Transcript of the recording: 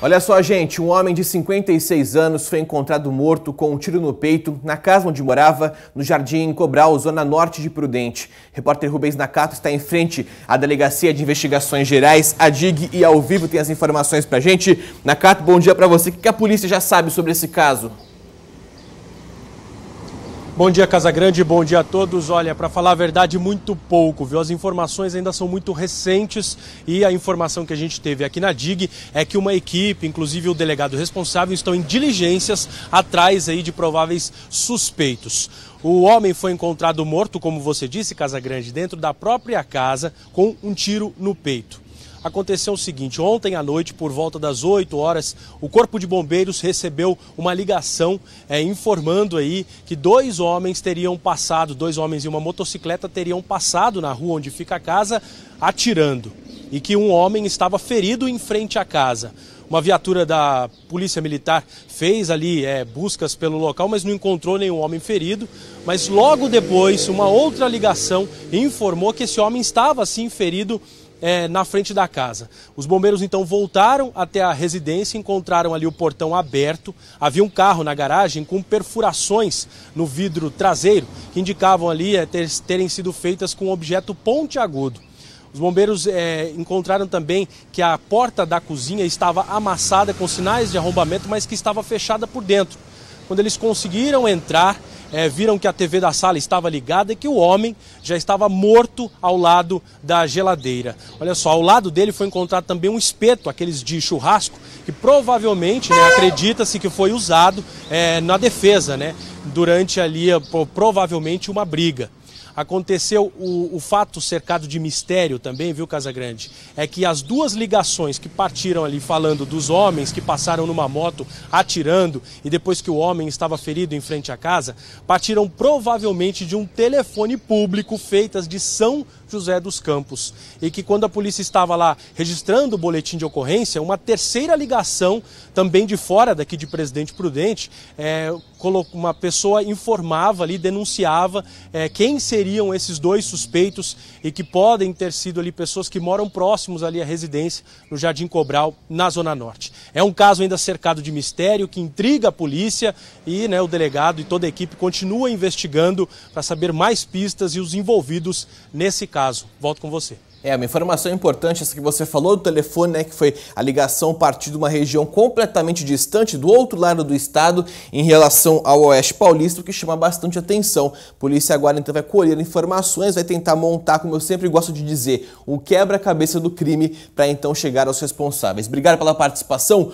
Olha só, gente, um homem de 56 anos foi encontrado morto com um tiro no peito na casa onde morava, no Jardim Cobral, zona norte de Prudente. repórter Rubens Nakato está em frente à Delegacia de Investigações Gerais, a DIG, e ao vivo tem as informações pra gente. Nakato, bom dia para você. O que a polícia já sabe sobre esse caso? Bom dia, Casagrande, bom dia a todos. Olha, para falar a verdade, muito pouco, viu? As informações ainda são muito recentes e a informação que a gente teve aqui na DIG é que uma equipe, inclusive o delegado responsável, estão em diligências atrás aí de prováveis suspeitos. O homem foi encontrado morto, como você disse, Casagrande, dentro da própria casa com um tiro no peito aconteceu o seguinte: ontem à noite, por volta das 8 horas, o Corpo de Bombeiros recebeu uma ligação é, informando aí que dois homens teriam passado, dois homens e uma motocicleta teriam passado na rua onde fica a casa atirando e que um homem estava ferido em frente à casa. Uma viatura da Polícia Militar fez ali é, buscas pelo local, mas não encontrou nenhum homem ferido. Mas logo depois, uma outra ligação informou que esse homem estava assim ferido é, na frente da casa. Os bombeiros então voltaram até a residência, e encontraram ali o portão aberto. Havia um carro na garagem com perfurações no vidro traseiro que indicavam ali é, ter, terem sido feitas com um objeto pontiagudo. Os bombeiros é, encontraram também que a porta da cozinha estava amassada com sinais de arrombamento, mas que estava fechada por dentro. Quando eles conseguiram entrar, é, viram que a TV da sala estava ligada e que o homem já estava morto ao lado da geladeira. Olha só, ao lado dele foi encontrado também um espeto, aqueles de churrasco, que provavelmente, né, acredita-se que foi usado é, na defesa, né, durante ali provavelmente uma briga. Aconteceu o, o fato cercado de mistério também, viu, Casagrande? É que as duas ligações que partiram ali falando dos homens que passaram numa moto atirando e depois que o homem estava ferido em frente à casa, partiram provavelmente de um telefone público feitas de São Paulo. José dos Campos. E que quando a polícia estava lá registrando o boletim de ocorrência, uma terceira ligação, também de fora daqui de Presidente Prudente, é, uma pessoa informava ali, denunciava é, quem seriam esses dois suspeitos e que podem ter sido ali pessoas que moram próximos ali à residência no Jardim Cobral, na Zona Norte. É um caso ainda cercado de mistério que intriga a polícia e né, o delegado e toda a equipe continua investigando para saber mais pistas e os envolvidos nesse caso caso. Volto com você. É, uma informação importante essa que você falou do telefone, né, que foi a ligação partir de uma região completamente distante do outro lado do estado em relação ao Oeste Paulista, o que chama bastante atenção. polícia agora então vai colher informações, vai tentar montar, como eu sempre gosto de dizer, um quebra-cabeça do crime para então chegar aos responsáveis. Obrigado pela participação.